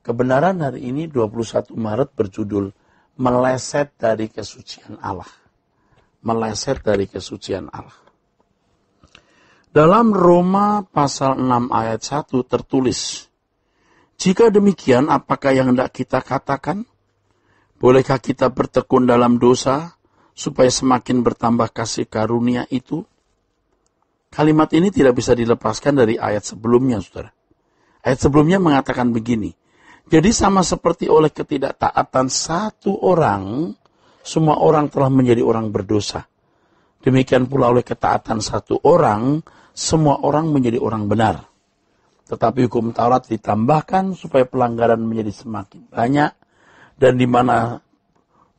Kebenaran hari ini 21 Maret berjudul Meleset dari kesucian Allah. Meleset dari kesucian Allah. Dalam Roma pasal 6 ayat 1 tertulis, Jika demikian apakah yang hendak kita katakan? Bolehkah kita bertekun dalam dosa supaya semakin bertambah kasih karunia itu? Kalimat ini tidak bisa dilepaskan dari ayat sebelumnya, saudara. Ayat sebelumnya mengatakan begini, jadi sama seperti oleh ketidaktaatan satu orang, semua orang telah menjadi orang berdosa. Demikian pula oleh ketaatan satu orang, semua orang menjadi orang benar. Tetapi hukum Taurat ditambahkan supaya pelanggaran menjadi semakin banyak dan di mana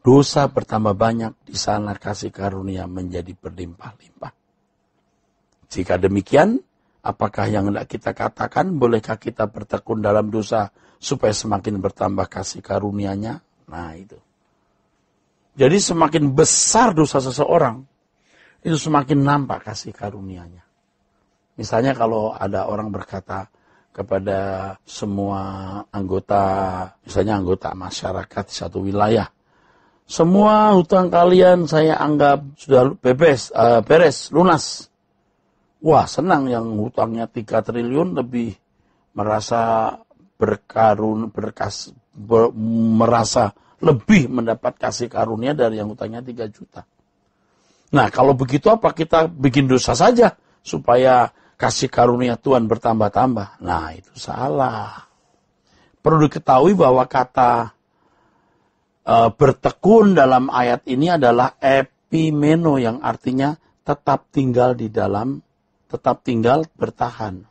dosa bertambah banyak, di sana kasih karunia menjadi berlimpah-limpah. Jika demikian, Apakah yang hendak kita katakan? Bolehkah kita bertekun dalam dosa supaya semakin bertambah kasih karunia-Nya? Nah, itu. Jadi semakin besar dosa seseorang, itu semakin nampak kasih karunia-Nya. Misalnya kalau ada orang berkata kepada semua anggota, misalnya anggota masyarakat satu wilayah, semua hutang kalian saya anggap sudah bebas, uh, beres, lunas wah senang yang hutangnya 3 triliun lebih merasa berkarun berkas ber, merasa lebih mendapat kasih karunia dari yang hutangnya 3 juta. Nah, kalau begitu apa kita bikin dosa saja supaya kasih karunia Tuhan bertambah-tambah? Nah, itu salah. Perlu diketahui bahwa kata e, bertekun dalam ayat ini adalah epimeno yang artinya tetap tinggal di dalam tetap tinggal bertahan.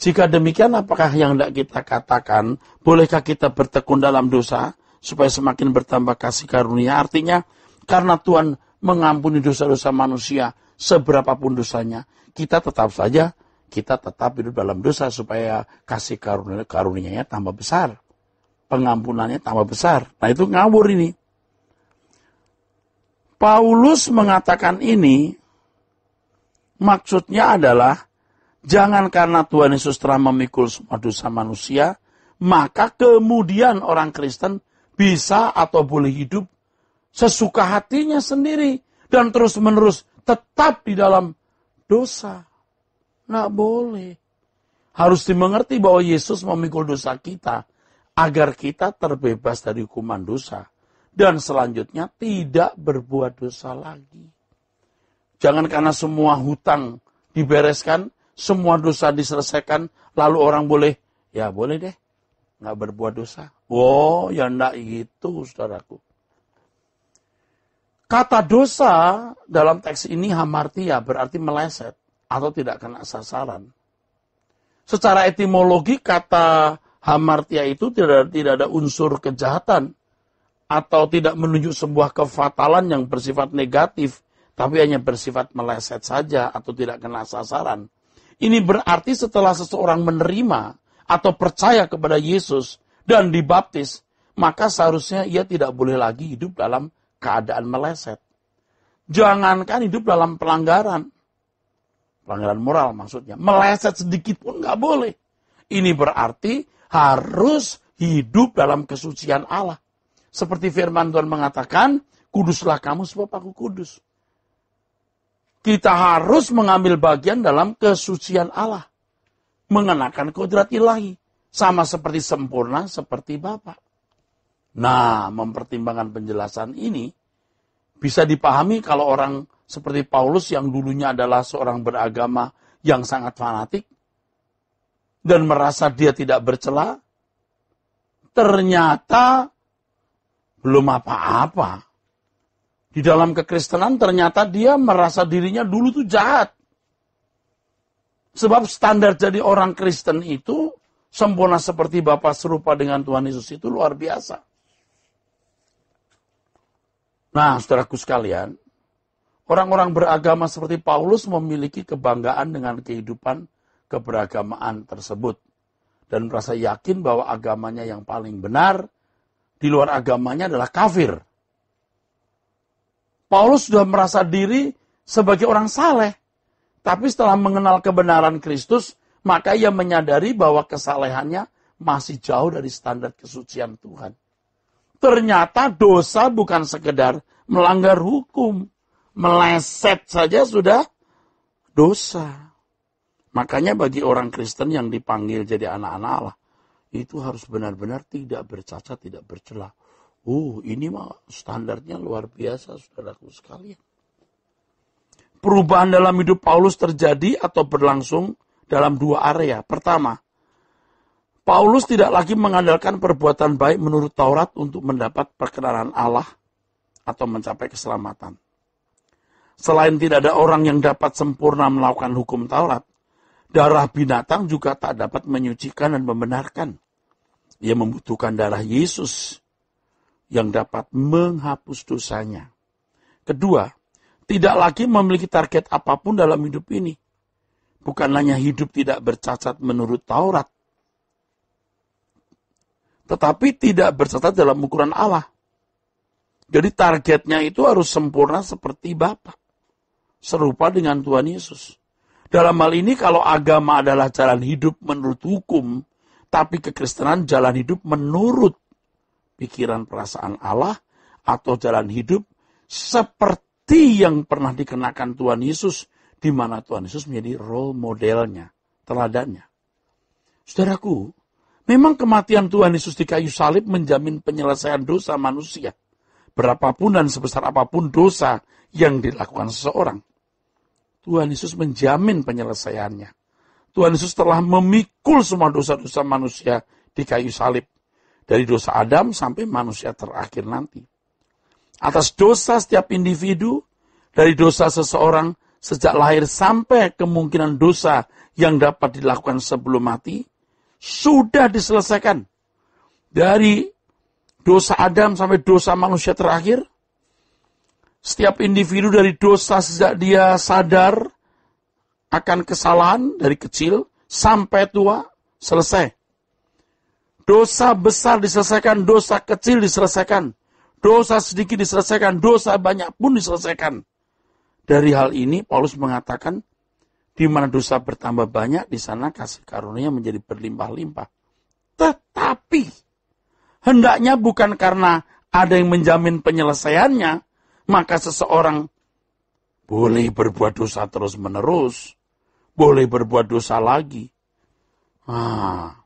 Jika demikian, apakah yang tidak kita katakan, bolehkah kita bertekun dalam dosa supaya semakin bertambah kasih karunia? Artinya, karena Tuhan mengampuni dosa-dosa manusia seberapapun dosanya, kita tetap saja kita tetap hidup dalam dosa supaya kasih karunia karunianya tambah besar, pengampunannya tambah besar. Nah itu ngawur ini. Paulus mengatakan ini Maksudnya adalah, jangan karena Tuhan Yesus telah memikul semua dosa manusia, maka kemudian orang Kristen bisa atau boleh hidup sesuka hatinya sendiri dan terus-menerus tetap di dalam dosa. Nggak boleh. Harus dimengerti bahwa Yesus memikul dosa kita agar kita terbebas dari hukuman dosa dan selanjutnya tidak berbuat dosa lagi. Jangan karena semua hutang dibereskan, semua dosa diselesaikan, lalu orang boleh, ya boleh deh, nggak berbuat dosa. Oh, ya enggak gitu, saudaraku. Kata dosa dalam teks ini hamartia berarti meleset atau tidak kena sasaran. Secara etimologi kata hamartia itu tidak tidak ada unsur kejahatan atau tidak menunjuk sebuah kefatalan yang bersifat negatif tapi hanya bersifat meleset saja atau tidak kena sasaran. Ini berarti setelah seseorang menerima atau percaya kepada Yesus dan dibaptis, maka seharusnya ia tidak boleh lagi hidup dalam keadaan meleset. Jangankan hidup dalam pelanggaran. Pelanggaran moral maksudnya. Meleset sedikit pun nggak boleh. Ini berarti harus hidup dalam kesucian Allah. Seperti firman Tuhan mengatakan, kuduslah kamu sebab aku kudus. Kita harus mengambil bagian dalam kesucian Allah. Mengenakan kodrat ilahi. Sama seperti sempurna, seperti Bapak. Nah, mempertimbangkan penjelasan ini, bisa dipahami kalau orang seperti Paulus yang dulunya adalah seorang beragama yang sangat fanatik, dan merasa dia tidak bercela, ternyata belum apa-apa di dalam kekristenan ternyata dia merasa dirinya dulu tuh jahat. Sebab standar jadi orang Kristen itu sempurna seperti Bapa serupa dengan Tuhan Yesus itu luar biasa. Nah, saudaraku sekalian, orang-orang beragama seperti Paulus memiliki kebanggaan dengan kehidupan keberagamaan tersebut dan merasa yakin bahwa agamanya yang paling benar di luar agamanya adalah kafir. Paulus sudah merasa diri sebagai orang saleh. Tapi setelah mengenal kebenaran Kristus, maka ia menyadari bahwa kesalehannya masih jauh dari standar kesucian Tuhan. Ternyata dosa bukan sekedar melanggar hukum. Meleset saja sudah dosa. Makanya bagi orang Kristen yang dipanggil jadi anak-anak Allah, itu harus benar-benar tidak bercacat, tidak bercelah. Uh, ini mah standarnya luar biasa, saudaraku sekalian. Perubahan dalam hidup Paulus terjadi atau berlangsung dalam dua area. Pertama, Paulus tidak lagi mengandalkan perbuatan baik menurut Taurat untuk mendapat perkenalan Allah atau mencapai keselamatan. Selain tidak ada orang yang dapat sempurna melakukan hukum Taurat, darah binatang juga tak dapat menyucikan dan membenarkan. Ia membutuhkan darah Yesus yang dapat menghapus dosanya. Kedua, tidak lagi memiliki target apapun dalam hidup ini. Bukan hanya hidup tidak bercacat menurut Taurat, tetapi tidak bercacat dalam ukuran Allah. Jadi targetnya itu harus sempurna seperti Bapak. serupa dengan Tuhan Yesus. Dalam hal ini kalau agama adalah jalan hidup menurut hukum, tapi kekristenan jalan hidup menurut pikiran perasaan Allah atau jalan hidup seperti yang pernah dikenakan Tuhan Yesus di mana Tuhan Yesus menjadi role modelnya, teladannya. Saudaraku, memang kematian Tuhan Yesus di kayu salib menjamin penyelesaian dosa manusia. Berapapun dan sebesar apapun dosa yang dilakukan seseorang. Tuhan Yesus menjamin penyelesaiannya. Tuhan Yesus telah memikul semua dosa-dosa manusia di kayu salib. Dari dosa Adam sampai manusia terakhir nanti. Atas dosa setiap individu, dari dosa seseorang sejak lahir sampai kemungkinan dosa yang dapat dilakukan sebelum mati, sudah diselesaikan. Dari dosa Adam sampai dosa manusia terakhir, setiap individu dari dosa sejak dia sadar akan kesalahan dari kecil sampai tua selesai. Dosa besar diselesaikan, dosa kecil diselesaikan. Dosa sedikit diselesaikan, dosa banyak pun diselesaikan. Dari hal ini Paulus mengatakan di mana dosa bertambah banyak, di sana kasih karunia menjadi berlimpah-limpah. Tetapi hendaknya bukan karena ada yang menjamin penyelesaiannya, maka seseorang boleh berbuat dosa terus-menerus, boleh berbuat dosa lagi. Ah,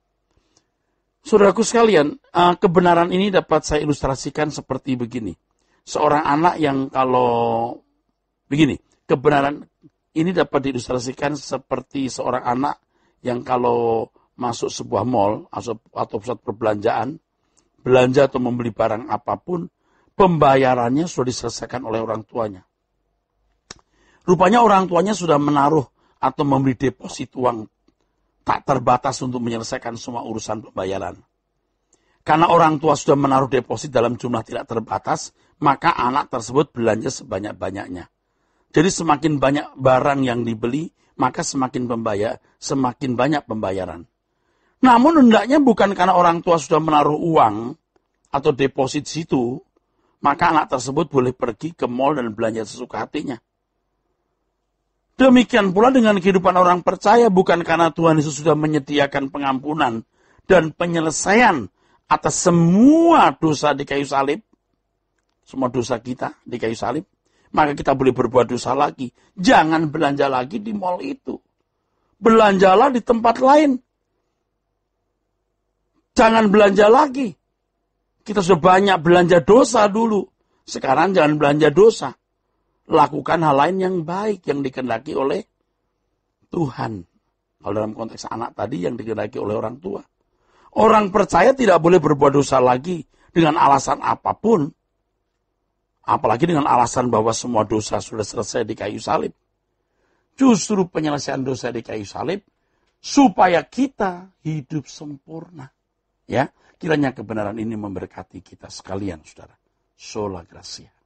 Saudaraku sekalian, eh, kebenaran ini dapat saya ilustrasikan seperti begini. Seorang anak yang kalau begini, kebenaran ini dapat diilustrasikan seperti seorang anak yang kalau masuk sebuah mall atau, atau pusat perbelanjaan, belanja atau membeli barang apapun, pembayarannya sudah diselesaikan oleh orang tuanya. Rupanya orang tuanya sudah menaruh atau membeli deposit uang tak terbatas untuk menyelesaikan semua urusan pembayaran. Karena orang tua sudah menaruh deposit dalam jumlah tidak terbatas, maka anak tersebut belanja sebanyak-banyaknya. Jadi semakin banyak barang yang dibeli, maka semakin pembayar, semakin banyak pembayaran. Namun hendaknya bukan karena orang tua sudah menaruh uang atau deposit situ, maka anak tersebut boleh pergi ke mall dan belanja sesuka hatinya. Demikian pula dengan kehidupan orang percaya bukan karena Tuhan Yesus sudah menyediakan pengampunan dan penyelesaian atas semua dosa di kayu salib, semua dosa kita di kayu salib, maka kita boleh berbuat dosa lagi. Jangan belanja lagi di mall itu. Belanjalah di tempat lain. Jangan belanja lagi. Kita sudah banyak belanja dosa dulu. Sekarang jangan belanja dosa lakukan hal lain yang baik yang dikendaki oleh Tuhan. Kalau dalam konteks anak tadi yang dikendaki oleh orang tua. Orang percaya tidak boleh berbuat dosa lagi dengan alasan apapun. Apalagi dengan alasan bahwa semua dosa sudah selesai di kayu salib. Justru penyelesaian dosa di kayu salib supaya kita hidup sempurna. Ya, kiranya kebenaran ini memberkati kita sekalian, saudara. Sola Gracia.